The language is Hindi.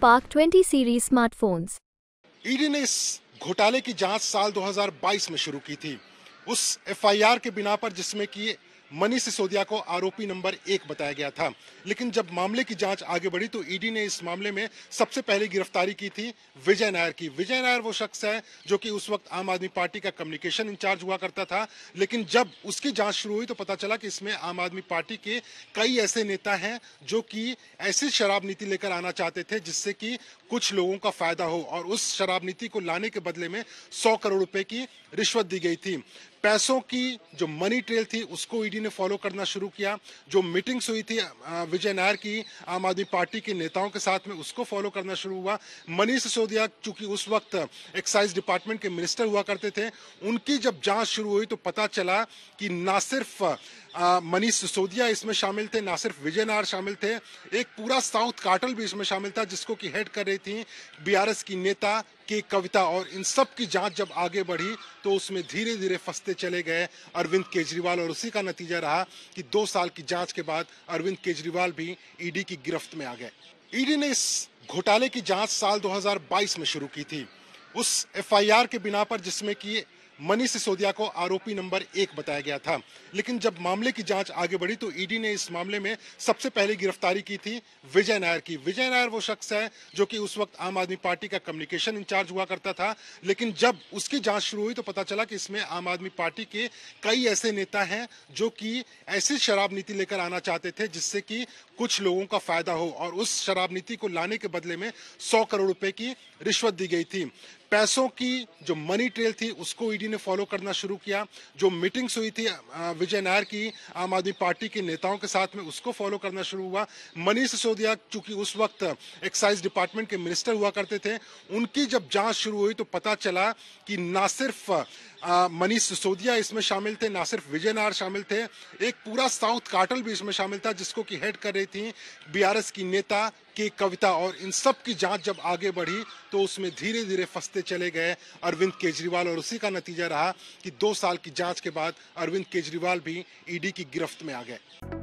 बाग 20 सीरीज स्मार्टफोन्स ईडी ने इस घोटाले की जांच साल 2022 में शुरू की थी उस एफआईआर के बिना पर जिसमें की मनीष सिसोदिया को आरोपी नंबर एक बताया गया था लेकिन जब मामले की जांच आगे बढ़ी तो ईडी ने इस मामले में सबसे पहले गिरफ्तारी की थी विजय नायर की विजय नायर वो शख्स है जो कि उस वक्त आम आदमी पार्टी का कम्युनिकेशन इंचार्ज हुआ करता था लेकिन जब उसकी जांच शुरू हुई तो पता चला कि इसमें आम आदमी पार्टी के कई ऐसे नेता हैं जो कि ऐसी शराब नीति लेकर आना चाहते थे जिससे कि कुछ लोगों का फायदा हो और उस शराब नीति को लाने के बदले में सौ करोड़ रुपए की रिश्वत दी गई थी पैसों की जो मनी ट्रेल थी उसको ईडी e ने फॉलो करना शुरू किया जो मीटिंग्स हुई थी विजय नायर की आम आदमी पार्टी के नेताओं के साथ में उसको फॉलो करना शुरू हुआ मनीष सिसोदिया चूंकि उस वक्त एक्साइज डिपार्टमेंट के मिनिस्टर हुआ करते थे उनकी जब जांच शुरू हुई तो पता चला कि ना सिर्फ मनीष सिसोदिया इसमें शामिल थे ना सिर्फ विजय नार शामिल थे एक पूरा साउथ काटल भी इसमें शामिल था जिसको कि हेड कर रही थी बीआरएस की नेता के कविता और इन सब की जांच जब आगे बढ़ी तो उसमें धीरे धीरे फंसते चले गए अरविंद केजरीवाल और उसी का नतीजा रहा कि दो साल की जांच के बाद अरविंद केजरीवाल भी ईडी e की गिरफ्त में आ गए ईडी e ने इस घोटाले की जांच साल 2022 में शुरू की थी उस एफआईआर के बिना पर जिसमें कि मनीष सिसोदिया को आरोपी नंबर एक बताया गया था लेकिन जब मामले की जांच आगे बढ़ी तो ईडी ने इस मामले में सबसे पहले गिरफ्तारी की थी विजय नायर की विजय नायर वो शख्स है जो कि उस वक्त आम आदमी पार्टी का कम्युनिकेशन इंचार्ज हुआ करता था लेकिन जब उसकी जाँच शुरू हुई तो पता चला कि इसमें आम आदमी पार्टी के कई ऐसे नेता हैं जो कि ऐसी शराब नीति लेकर आना चाहते थे जिससे कि कुछ लोगों का फायदा हो और उस शराब नीति को लाने के बदले में सौ करोड़ रुपए की रिश्वत दी गई थी पैसों की जो मनी ट्रेल थी उसको ईडी e ने फॉलो करना शुरू किया जो मीटिंग्स हुई थी विजय नायर की आम आदमी पार्टी के नेताओं के साथ में उसको फॉलो करना शुरू हुआ मनीष सिसोदिया चूंकि उस वक्त एक्साइज डिपार्टमेंट के मिनिस्टर हुआ करते थे उनकी जब जांच शुरू हुई तो पता चला कि ना सिर्फ मनीष सिसोदिया इसमें शामिल थे ना सिर्फ विजय नायर शामिल थे एक पूरा साउथ कार्टल भी इसमें शामिल था जिसको कि हेड कर रही थी बीआरएस की नेता की कविता और इन सब की जांच जब आगे बढ़ी तो उसमें धीरे धीरे फंसते चले गए अरविंद केजरीवाल और उसी का नतीजा रहा कि दो साल की जांच के बाद अरविंद केजरीवाल भी ईडी e की गिरफ्त में आ गए